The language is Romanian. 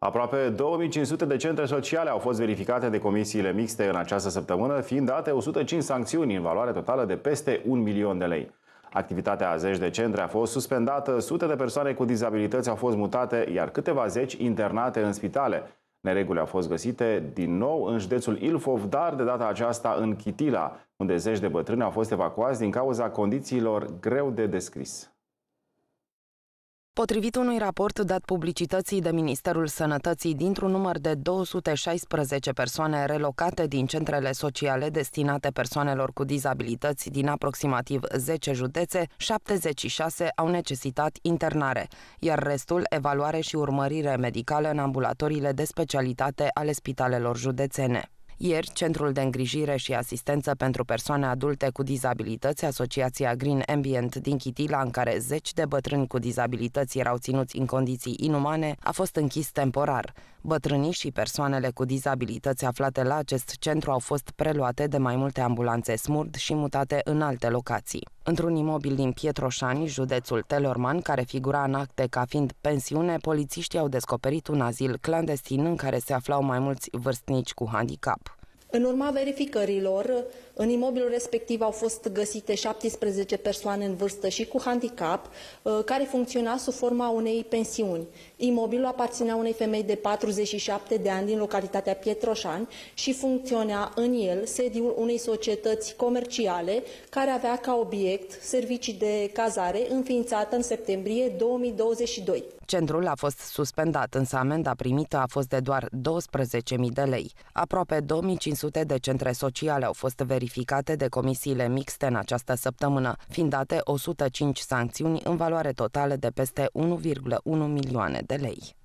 Aproape 2500 de centre sociale au fost verificate de comisiile mixte în această săptămână, fiind date 105 sancțiuni în valoare totală de peste 1 milion de lei. Activitatea a zeci de centre a fost suspendată, sute de persoane cu dizabilități au fost mutate, iar câteva zeci internate în spitale. Neregulile au fost găsite din nou în județul Ilfov, dar de data aceasta în Chitila, unde zeci de bătrâni au fost evacuați din cauza condițiilor greu de descris. Potrivit unui raport dat publicității de Ministerul Sănătății, dintr-un număr de 216 persoane relocate din centrele sociale destinate persoanelor cu dizabilități din aproximativ 10 județe, 76 au necesitat internare, iar restul evaluare și urmărire medicală în ambulatoriile de specialitate ale spitalelor județene. Ieri, Centrul de Îngrijire și Asistență pentru Persoane Adulte cu Dizabilități, Asociația Green Ambient din Chitila, în care zeci de bătrâni cu dizabilități erau ținuți în condiții inumane, a fost închis temporar. Bătrânii și persoanele cu dizabilități aflate la acest centru au fost preluate de mai multe ambulanțe smurd și mutate în alte locații. Într-un imobil din Pietroșani, județul Telorman, care figura în acte ca fiind pensiune, polițiștii au descoperit un azil clandestin în care se aflau mai mulți vârstnici cu handicap. În urma verificărilor, în imobilul respectiv au fost găsite 17 persoane în vârstă și cu handicap, uh, care funcționa sub forma unei pensiuni. Imobilul aparținea unei femei de 47 de ani din localitatea Pietroșan și funcționa în el sediul unei societăți comerciale care avea ca obiect servicii de cazare înființată în septembrie 2022. Centrul a fost suspendat, însă amenda primită a fost de doar 12.000 de lei, aproape 2500 500 de centre sociale au fost verificate de comisiile mixte în această săptămână, fiind date 105 sancțiuni în valoare totală de peste 1,1 milioane de lei.